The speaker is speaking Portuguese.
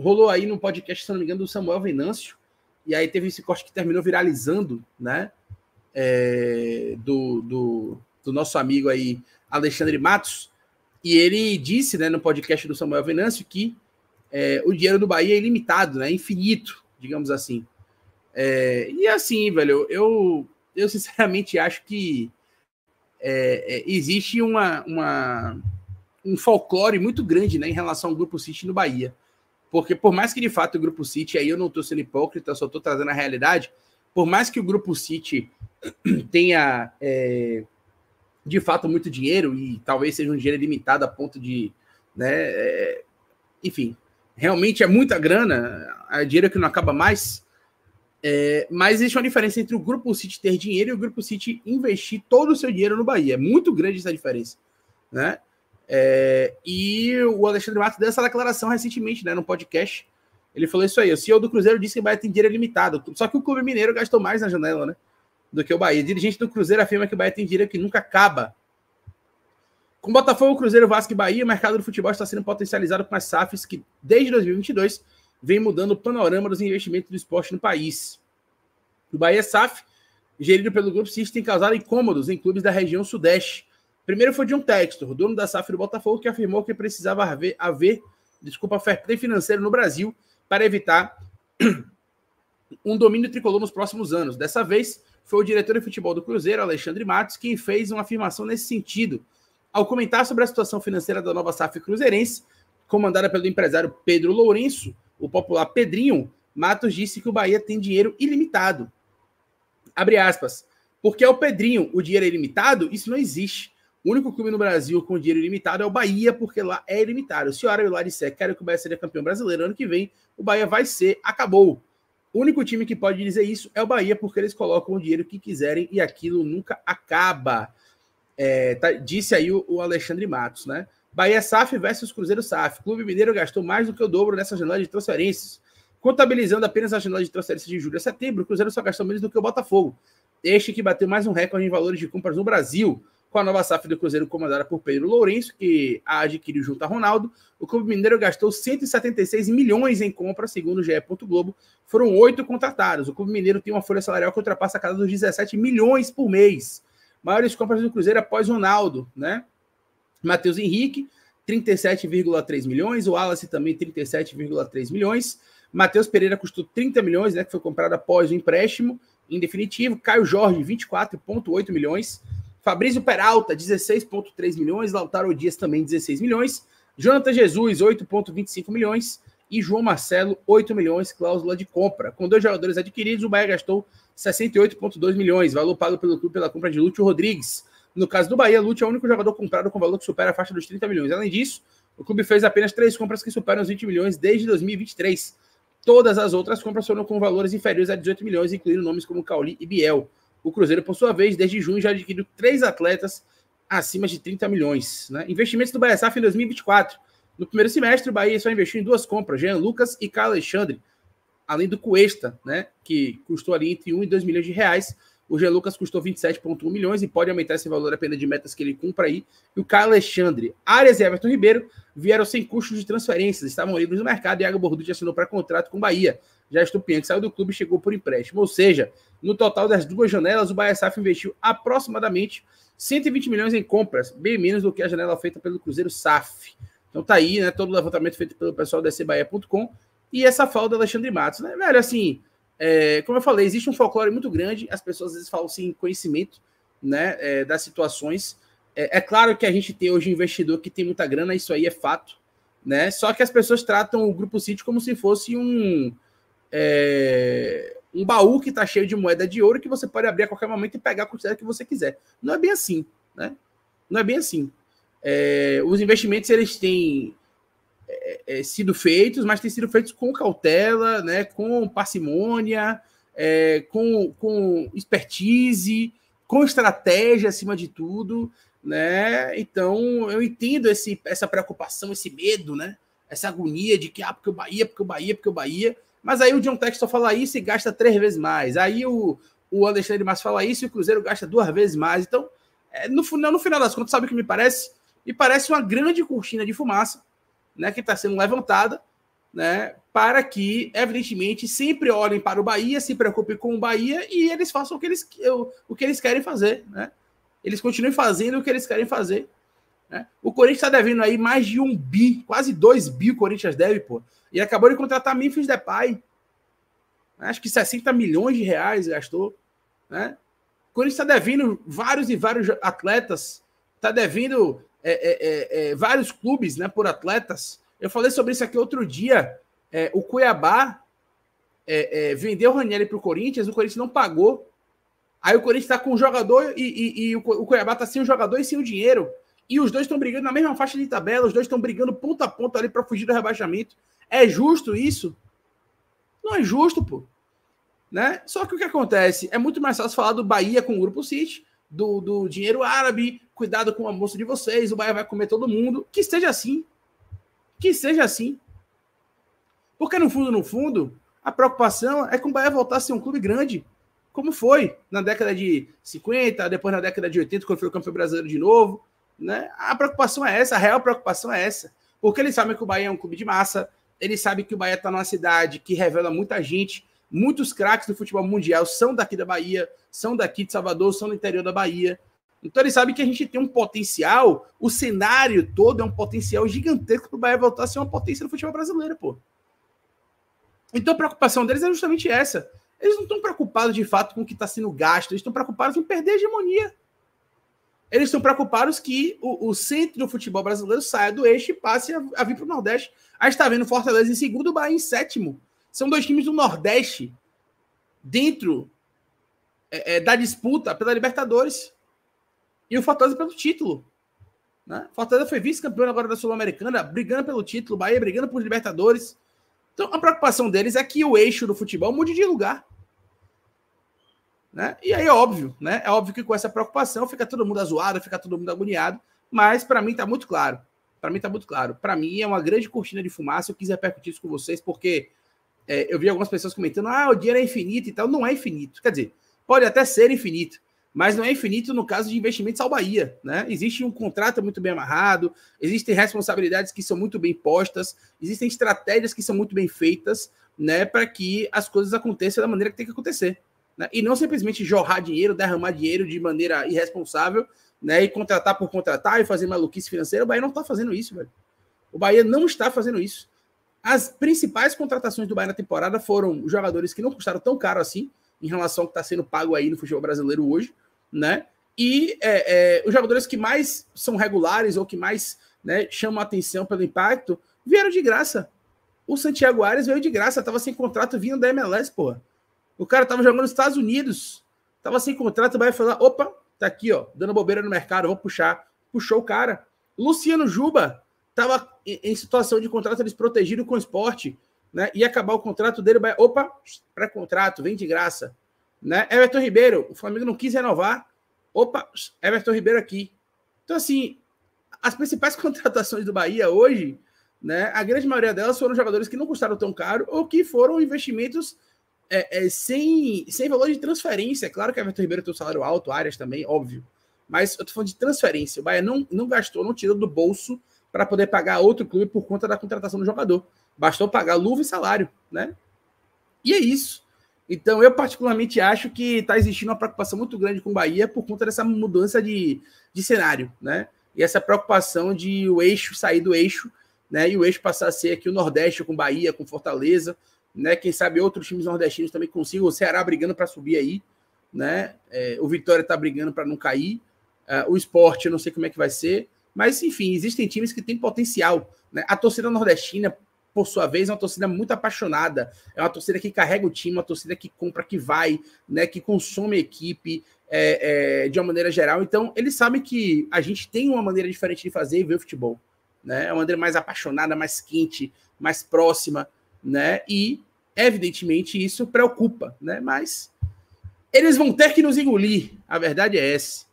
rolou aí no podcast, se não me engano, do Samuel Venâncio, e aí teve esse corte que terminou viralizando, né? É, do, do, do, nosso amigo aí, Alexandre Matos, e ele disse, né, no podcast do Samuel Venâncio, que é, o dinheiro do Bahia é ilimitado, né? Infinito, digamos assim. É, e assim, velho, eu, eu sinceramente acho que é, é, existe uma, uma, um folclore muito grande né, em relação ao Grupo City no Bahia. Porque por mais que de fato o grupo City, aí eu não estou sendo hipócrita, só estou trazendo a realidade, por mais que o grupo City tenha é, de fato muito dinheiro e talvez seja um dinheiro limitado a ponto de, né, é, enfim, realmente é muita grana, é dinheiro que não acaba mais. É, mas existe uma diferença entre o Grupo City ter dinheiro e o Grupo City investir todo o seu dinheiro no Bahia. É muito grande essa diferença. Né? É, e o Alexandre Matos deu essa declaração recentemente, né, no podcast. Ele falou isso aí. O CEO do Cruzeiro disse que o Bahia tem dinheiro limitado. Só que o Clube Mineiro gastou mais na janela, né? Do que o Bahia. O dirigente do Cruzeiro afirma que o Bahia tem dinheiro que nunca acaba. Com Botafogo, Cruzeiro, Vasco e Bahia, o mercado do futebol está sendo potencializado com as SAFs que, desde 2022, vem mudando o panorama dos investimentos do esporte no país. O Bahia é SAF, gerido pelo Grupo CIS, tem causado incômodos em clubes da região sudeste Primeiro foi de um texto, dono da SAF do Botafogo, que afirmou que precisava haver, haver desculpa, fair play financeiro no Brasil para evitar um domínio tricolor nos próximos anos. Dessa vez, foi o diretor de futebol do Cruzeiro, Alexandre Matos, quem fez uma afirmação nesse sentido. Ao comentar sobre a situação financeira da nova SAF cruzeirense, comandada pelo empresário Pedro Lourenço, o popular Pedrinho, Matos disse que o Bahia tem dinheiro ilimitado. Abre aspas. Porque é o Pedrinho, o dinheiro é ilimitado? Isso não existe. O único clube no Brasil com dinheiro ilimitado é o Bahia, porque lá é ilimitado. Se o Aurélio lá disser, quero que o Bahia seja campeão brasileiro ano que vem, o Bahia vai ser, acabou. O único time que pode dizer isso é o Bahia, porque eles colocam o dinheiro que quiserem e aquilo nunca acaba. É, tá, disse aí o, o, Alexandre Matos, né? Bahia SAF versus Cruzeiro SAF. Clube Mineiro gastou mais do que o dobro nessa janela de transferências. Contabilizando apenas a janela de transferências de julho a setembro, o Cruzeiro só gastou menos do que o Botafogo. Este que bateu mais um recorde em valores de compras no Brasil com a nova safra do Cruzeiro comandada por Pedro Lourenço, que a adquiriu junto a Ronaldo, o Clube Mineiro gastou 176 milhões em compra, segundo o GE. Globo. Foram oito contratados. O Clube Mineiro tem uma folha salarial que ultrapassa a casa dos 17 milhões por mês. Maiores compras do Cruzeiro após Ronaldo, né? Matheus Henrique, 37,3 milhões. O Wallace também, 37,3 milhões. Matheus Pereira custou 30 milhões, né? Que foi comprado após o empréstimo, em definitivo. Caio Jorge, 24,8 milhões. Fabrício Peralta, 16,3 milhões. Lautaro Dias também 16 milhões. Jonathan Jesus, 8,25 milhões. E João Marcelo, 8 milhões, cláusula de compra. Com dois jogadores adquiridos, o Bahia gastou 68,2 milhões, valor pago pelo clube pela compra de Lúcio Rodrigues. No caso do Bahia, Lúcio é o único jogador comprado com valor que supera a faixa dos 30 milhões. Além disso, o clube fez apenas três compras que superam os 20 milhões desde 2023. Todas as outras compras foram com valores inferiores a 18 milhões, incluindo nomes como Cauli e Biel. O Cruzeiro, por sua vez, desde junho já adquiriu três atletas acima de 30 milhões. Né? Investimentos do Baia-Saf em 2024. No primeiro semestre, o Bahia só investiu em duas compras, Jean Lucas e Carlos Alexandre, além do Cuesta, né, que custou ali entre 1 e 2 milhões de reais. O G. Lucas custou 27,1 milhões e pode aumentar esse valor apenas de metas que ele cumpra aí. E o Caio Alexandre, Arias e Everton Ribeiro vieram sem custos de transferências, estavam livres no mercado e Iago Borducci assinou para contrato com o Bahia. Já Estupiante saiu do clube e chegou por empréstimo. Ou seja, no total das duas janelas, o Bahia Saf investiu aproximadamente 120 milhões em compras, bem menos do que a janela feita pelo Cruzeiro SAF. Então tá aí, né? Todo o levantamento feito pelo pessoal da cbahia.com e essa falta do Alexandre Matos, né? Velho, assim, é, como eu falei, existe um folclore muito grande, as pessoas às vezes falam sem assim, conhecimento né, é, das situações. É, é, claro que a gente tem hoje investidor que tem muita grana, isso aí é fato, né? Só que as pessoas tratam o Grupo City como se fosse um, é, um baú que está cheio de moeda de ouro que você pode abrir a qualquer momento e pegar a quantidade que você quiser. Não é bem assim, né? Não é bem assim. É, os investimentos, eles têm é, é, sido feitos, mas têm sido feitos com cautela, né, com parcimônia, é, com, com expertise, com estratégia acima de tudo. Né? Então eu entendo esse, essa preocupação, esse medo, né? Essa agonia de que ah, porque o Bahia, porque o Bahia, porque o Bahia. Mas aí o John Texton fala isso e gasta três vezes mais. Aí o, o Alexandre Massa fala isso e o Cruzeiro gasta duas vezes mais. Então, é, no, no final das contas, sabe o que me parece? Me parece uma grande cortina de fumaça né, que está sendo levantada, né, para que, evidentemente, sempre olhem para o Bahia, se preocupem com o Bahia e eles façam o que eles, o, o que eles querem fazer. Né? Eles continuem fazendo o que eles querem fazer. Né? O Corinthians está devendo aí mais de um bi, quase dois bi o Corinthians deve, pô. E acabou de contratar Memphis Depay. Acho que 60 milhões de reais gastou. Né? O Corinthians está devendo vários e vários atletas. Está devendo é é, é, é, vários clubes né, por atletas. Eu falei sobre isso aqui outro dia. É, o Cuiabá vendeu o Ranieri para o Corinthians, o Corinthians não pagou. Aí o Corinthians está com o jogador e, e, e o Cuiabá está sem o jogador e sem o dinheiro. E os dois estão brigando na mesma faixa de tabela, os dois estão brigando ponta a ponta ali para fugir do rebaixamento. É justo isso? Não é justo, pô. Né? Só que o que acontece? É muito mais fácil falar do Bahia com o Grupo City, do, do dinheiro árabe, cuidado com o almoço de vocês, o Bahia vai comer todo mundo. Que seja assim. Que seja assim. Porque no fundo, no fundo, a preocupação é que o Bahia voltar a ser um clube grande, como foi na década de 50, depois na década de 80, quando foi o campeão brasileiro de novo. Né? A preocupação é essa, a real preocupação é essa. Porque eles sabem que o Bahia é um clube de massa, eles sabem que o Bahia está numa cidade que revela muita gente, muitos craques do futebol mundial são daqui da Bahia, são daqui de Salvador, são do interior da Bahia. Então ele sabe que a gente tem um potencial, o cenário todo é um potencial gigantesco para o Bahia voltar a ser uma potência no futebol brasileiro, pô. Então a preocupação deles é justamente essa. Eles não estão preocupados de fato com o que está sendo gasto, eles estão preocupados em perder a hegemonia. Eles estão preocupados que o, o, centro do futebol brasileiro saia do eixo e passe a, a vir para o Nordeste. A gente está vendo Fortaleza em segundo, Bahia em sétimo. São dois times do Nordeste dentro é, é, da disputa pela Libertadores. E o Fortaleza pelo título. Né? Fortaleza foi vice-campeão agora da Sul-Americana, brigando pelo título, Bahia brigando por Libertadores. Então a preocupação deles é que o eixo do futebol mude de lugar. Né? E aí é óbvio, né? É óbvio que com essa preocupação fica todo mundo azoado, fica todo mundo agoniado, mas para mim está muito claro. Para mim está muito claro. Para mim é uma grande cortina de fumaça, eu quis repercutir isso com vocês porque é, eu vi algumas pessoas comentando: "Ah, o dinheiro é infinito e tal". Não é infinito. Quer dizer, pode até ser infinito, mas não é infinito no caso de investimentos ao Bahia. Né? Existe um contrato muito bem amarrado, existem responsabilidades que são muito bem postas, existem estratégias que são muito bem feitas né, para que as coisas aconteçam da maneira que tem que acontecer. Né? E não simplesmente jorrar dinheiro, derramar dinheiro de maneira irresponsável né, e contratar por contratar e fazer maluquice financeira. O Bahia não está fazendo isso, velho. O Bahia não está fazendo isso. As principais contratações do Bahia na temporada foram jogadores que não custaram tão caro assim, em relação ao que está sendo pago aí no futebol brasileiro hoje, né? E é, é, os jogadores que mais são regulares ou que mais né, chamam atenção pelo impacto vieram de graça. O Santiago Arias veio de graça, estava sem contrato vindo da MLS, porra. O cara estava jogando nos Estados Unidos, estava sem contrato, vai falar: opa, tá aqui, ó, dando bobeira no mercado, vou puxar. Puxou o cara. Luciano Juba estava em situação de contrato desprotegido com o esporte né? E acabar o contrato dele, opa, pré-contrato, vem de graça, né? Everton Ribeiro, o Flamengo não quis renovar, opa, Everton Ribeiro aqui. Então assim, as principais contratações do Bahia hoje, né? A grande maioria delas foram jogadores que não custaram tão caro ou que foram investimentos é, é, sem, sem valor de transferência. Claro que Everton Ribeiro tem um salário alto, áreas também, óbvio. Mas eu tô falando de transferência. O Bahia não, não gastou, não tirou do bolso para poder pagar outro clube por conta da contratação do jogador. Bastou pagar luva e salário, né? E é isso. Então, eu particularmente acho que está existindo uma preocupação muito grande com o Bahia por conta dessa mudança de, de cenário, né? E essa preocupação de o eixo sair do eixo, né? E o eixo passar a ser aqui o Nordeste com Bahia, com Fortaleza, né? Quem sabe outros times nordestinos também consigam, o Ceará brigando para subir aí, né? É, o Vitória está brigando para não cair, ah, o esporte, eu não sei como é que vai ser. Mas, enfim, existem times que têm potencial. Né? A torcida nordestina, por sua vez, é uma torcida muito apaixonada. É uma torcida que carrega o time, uma torcida que compra, que vai, né? que consome a equipe é, é, de uma maneira geral. Então, eles sabem que a gente tem uma maneira diferente de fazer e ver o futebol. Né? É uma maneira mais apaixonada, mais quente, mais próxima. Né? E, evidentemente, isso preocupa. Né? Mas eles vão ter que nos engolir. A verdade é essa.